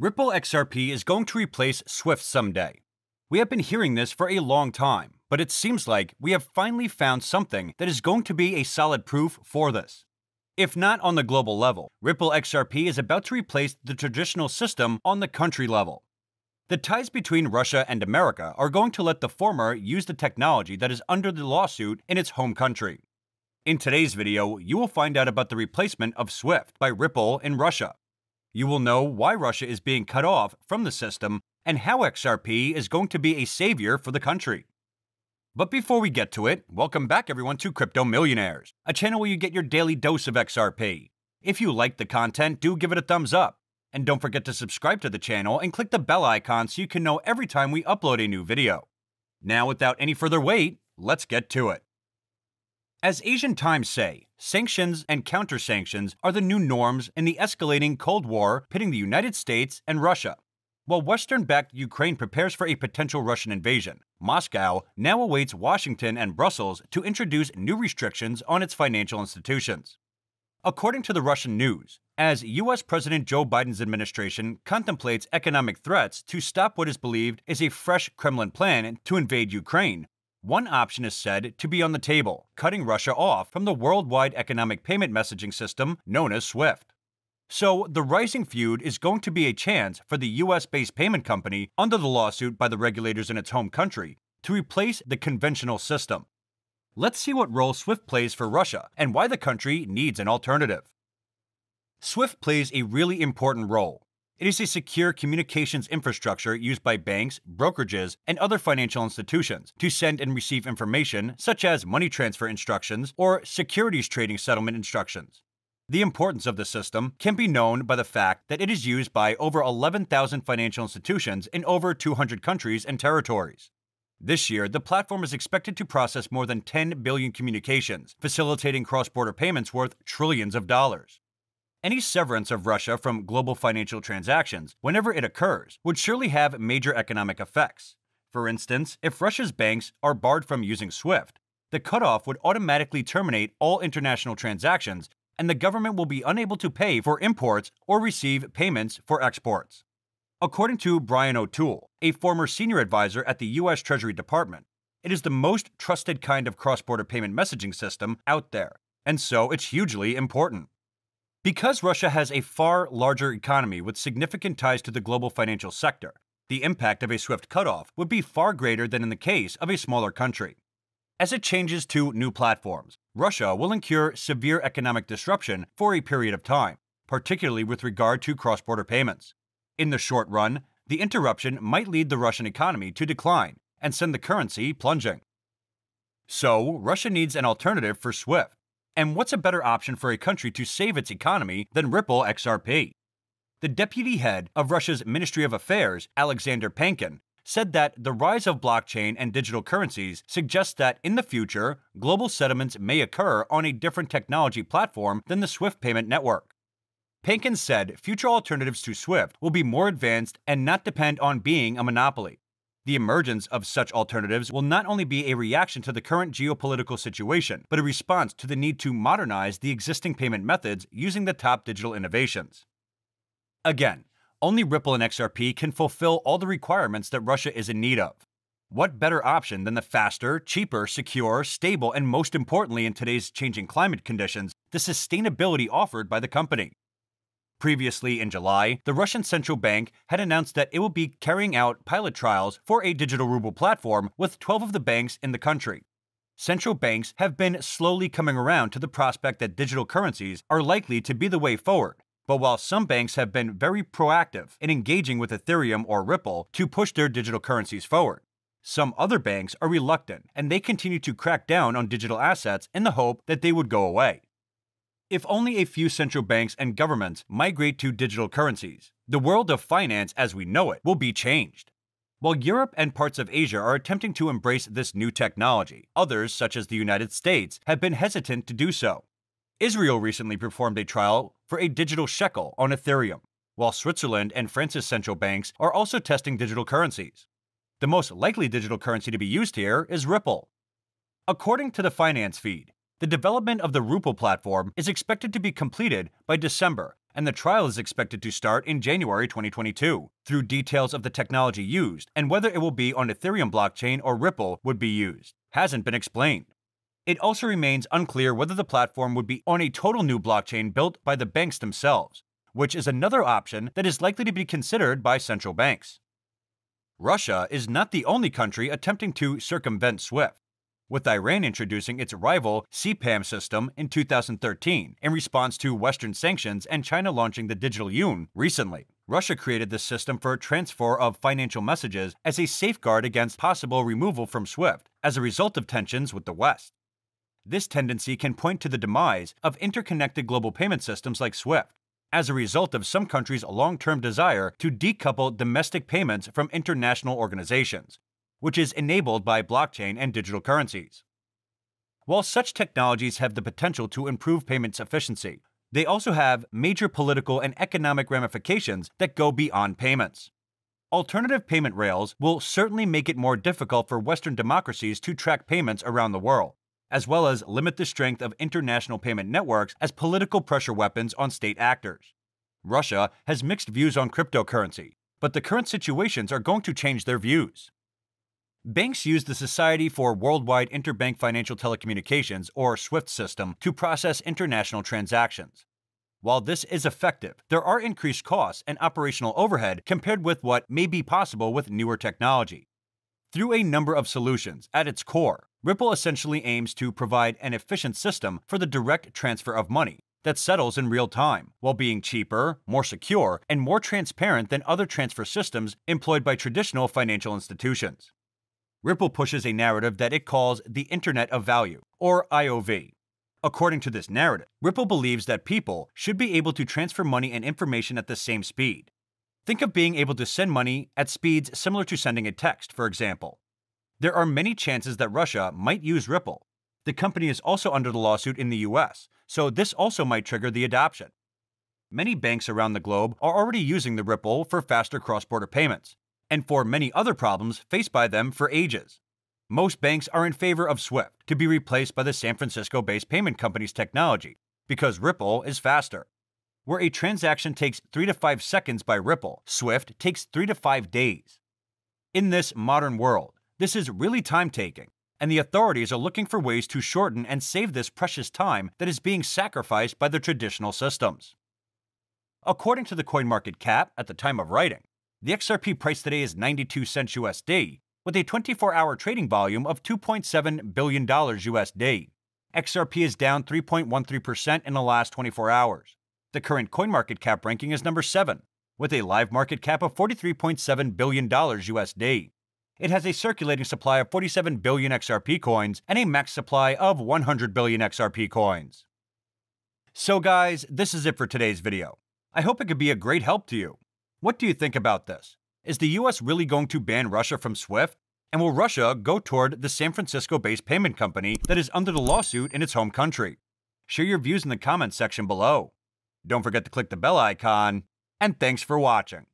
Ripple XRP is going to replace Swift someday. We have been hearing this for a long time, but it seems like we have finally found something that is going to be a solid proof for this. If not on the global level, Ripple XRP is about to replace the traditional system on the country level. The ties between Russia and America are going to let the former use the technology that is under the lawsuit in its home country. In today's video, you will find out about the replacement of SWIFT by Ripple in Russia, you will know why Russia is being cut off from the system and how XRP is going to be a savior for the country. But before we get to it, welcome back everyone to Crypto Millionaires, a channel where you get your daily dose of XRP. If you like the content, do give it a thumbs up. And don't forget to subscribe to the channel and click the bell icon so you can know every time we upload a new video. Now, without any further wait, let's get to it. As Asian Times say, sanctions and counter sanctions are the new norms in the escalating Cold War pitting the United States and Russia. While Western backed Ukraine prepares for a potential Russian invasion, Moscow now awaits Washington and Brussels to introduce new restrictions on its financial institutions. According to the Russian news, as U.S. President Joe Biden's administration contemplates economic threats to stop what is believed is a fresh Kremlin plan to invade Ukraine, one option is said to be on the table, cutting Russia off from the worldwide economic payment messaging system known as SWIFT. So, the rising feud is going to be a chance for the US based payment company, under the lawsuit by the regulators in its home country, to replace the conventional system. Let's see what role SWIFT plays for Russia and why the country needs an alternative. SWIFT plays a really important role, it is a secure communications infrastructure used by banks, brokerages, and other financial institutions to send and receive information such as money transfer instructions or securities trading settlement instructions. The importance of the system can be known by the fact that it is used by over 11,000 financial institutions in over 200 countries and territories. This year, the platform is expected to process more than 10 billion communications, facilitating cross border payments worth trillions of dollars. Any severance of Russia from global financial transactions, whenever it occurs, would surely have major economic effects. For instance, if Russia's banks are barred from using SWIFT, the cutoff would automatically terminate all international transactions and the government will be unable to pay for imports or receive payments for exports. According to Brian O'Toole, a former senior advisor at the U.S. Treasury Department, it is the most trusted kind of cross border payment messaging system out there, and so it's hugely important. Because Russia has a far larger economy with significant ties to the global financial sector, the impact of a swift cutoff would be far greater than in the case of a smaller country. As it changes to new platforms, Russia will incur severe economic disruption for a period of time, particularly with regard to cross border payments. In the short run, the interruption might lead the Russian economy to decline and send the currency plunging. So, Russia needs an alternative for SWIFT, and what's a better option for a country to save its economy than Ripple XRP? The deputy head of Russia's Ministry of Affairs, Alexander Pankin, said that the rise of blockchain and digital currencies suggests that in the future, global settlements may occur on a different technology platform than the SWIFT payment network. Pankin said future alternatives to SWIFT will be more advanced and not depend on being a monopoly. The emergence of such alternatives will not only be a reaction to the current geopolitical situation, but a response to the need to modernize the existing payment methods using the top digital innovations. Again, only Ripple and XRP can fulfill all the requirements that Russia is in need of. What better option than the faster, cheaper, secure, stable, and most importantly in today's changing climate conditions, the sustainability offered by the company? Previously in July, the Russian central bank had announced that it will be carrying out pilot trials for a digital ruble platform with 12 of the banks in the country. Central banks have been slowly coming around to the prospect that digital currencies are likely to be the way forward. But while some banks have been very proactive in engaging with Ethereum or Ripple to push their digital currencies forward, some other banks are reluctant and they continue to crack down on digital assets in the hope that they would go away if only a few central banks and governments migrate to digital currencies, the world of finance as we know it will be changed. While Europe and parts of Asia are attempting to embrace this new technology, others, such as the United States, have been hesitant to do so. Israel recently performed a trial for a digital shekel on Ethereum, while Switzerland and France's central banks are also testing digital currencies. The most likely digital currency to be used here is Ripple. According to the Finance Feed, the development of the Rupal platform is expected to be completed by December, and the trial is expected to start in January 2022. Through details of the technology used and whether it will be on Ethereum blockchain or Ripple would be used hasn't been explained. It also remains unclear whether the platform would be on a total new blockchain built by the banks themselves, which is another option that is likely to be considered by central banks. Russia is not the only country attempting to circumvent SWIFT with Iran introducing its rival CPAM system in 2013 in response to Western sanctions and China launching the digital yuan recently. Russia created this system for transfer of financial messages as a safeguard against possible removal from SWIFT as a result of tensions with the West. This tendency can point to the demise of interconnected global payment systems like SWIFT as a result of some countries' long term desire to decouple domestic payments from international organizations, which is enabled by blockchain and digital currencies. While such technologies have the potential to improve payments efficiency, they also have major political and economic ramifications that go beyond payments. Alternative payment rails will certainly make it more difficult for Western democracies to track payments around the world, as well as limit the strength of international payment networks as political pressure weapons on state actors. Russia has mixed views on cryptocurrency, but the current situations are going to change their views. Banks use the Society for Worldwide Interbank Financial Telecommunications, or SWIFT system, to process international transactions. While this is effective, there are increased costs and operational overhead compared with what may be possible with newer technology. Through a number of solutions, at its core, Ripple essentially aims to provide an efficient system for the direct transfer of money that settles in real time, while being cheaper, more secure, and more transparent than other transfer systems employed by traditional financial institutions. Ripple pushes a narrative that it calls the Internet of Value, or IOV. According to this narrative, Ripple believes that people should be able to transfer money and information at the same speed. Think of being able to send money at speeds similar to sending a text, for example. There are many chances that Russia might use Ripple. The company is also under the lawsuit in the US, so this also might trigger the adoption. Many banks around the globe are already using the Ripple for faster cross border payments, and for many other problems faced by them for ages. Most banks are in favor of SWIFT to be replaced by the San Francisco based payment company's technology because Ripple is faster. Where a transaction takes 3 to 5 seconds by Ripple, SWIFT takes 3 to 5 days. In this modern world, this is really time taking, and the authorities are looking for ways to shorten and save this precious time that is being sacrificed by the traditional systems. According to the CoinMarketCap at the time of writing, the XRP price today is 92 cents USD, with a 24 hour trading volume of $2.7 billion USD. XRP is down 3.13% in the last 24 hours. The current coin market cap ranking is number 7, with a live market cap of $43.7 billion USD. It has a circulating supply of 47 billion XRP coins and a max supply of 100 billion XRP coins. So guys, this is it for today's video. I hope it could be a great help to you. What do you think about this? Is the US really going to ban Russia from SWIFT? And will Russia go toward the San Francisco based payment company that is under the lawsuit in its home country? Share your views in the comments section below. Don't forget to click the bell icon, and thanks for watching.